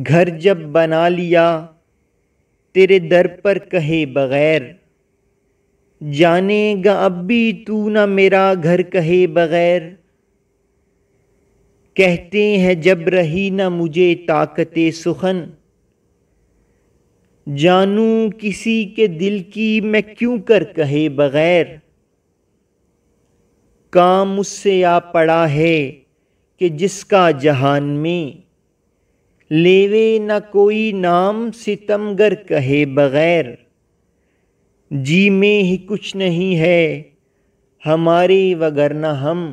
घर जब बना लिया तेरे दर पर कहे बग़ैर जानेगा अब भी तू ना मेरा घर कहे बग़ैर कहते हैं जब रही ना मुझे ताकत सुखन जानू किसी के दिल की मैं क्यों कर कहे बग़ैर काम उससे आ पड़ा है कि जिसका जहान में लेवे न कोई नाम सितमगर कहे बगैर जी में ही कुछ नहीं है हमारे न हम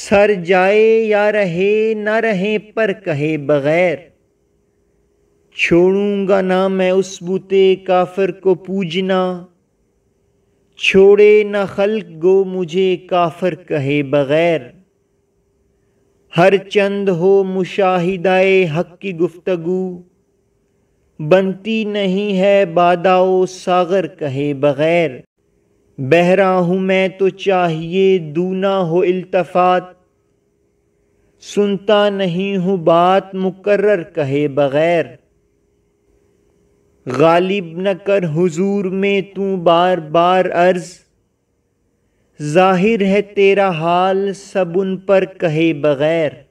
सर जाए या रहे न रहे पर कहे बगैर छोड़ूंगा ना मैं उस बूते काफर को पूजना छोड़े न खल्क गो मुझे काफर कहे बगैर हर चंद हो मुशाहिदाए हक की गुफ्तगु बनती नहीं है बादाओ सागर कहे बग़ैर बहरा हूँ मैं तो चाहिए दूना हो इल्तफात सुनता नहीं हूँ बात मुकर्र कहे बग़ैर गालिब न कर हुजूर में तू बार बार अर्ज़ जाहिर है तेरा हाल सब उन पर कहे बगैर